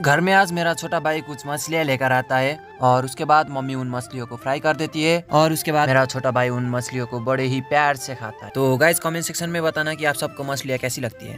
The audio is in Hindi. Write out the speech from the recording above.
घर में आज मेरा छोटा भाई कुछ मछलियाँ लेकर आता है और उसके बाद मम्मी उन मछलियों को फ्राई कर देती है और उसके बाद मेरा छोटा भाई उन मछलियों को बड़े ही प्यार से खाता है तो गाइज कमेंट सेक्शन में बताना कि आप सबको मछलियाँ कैसी लगती है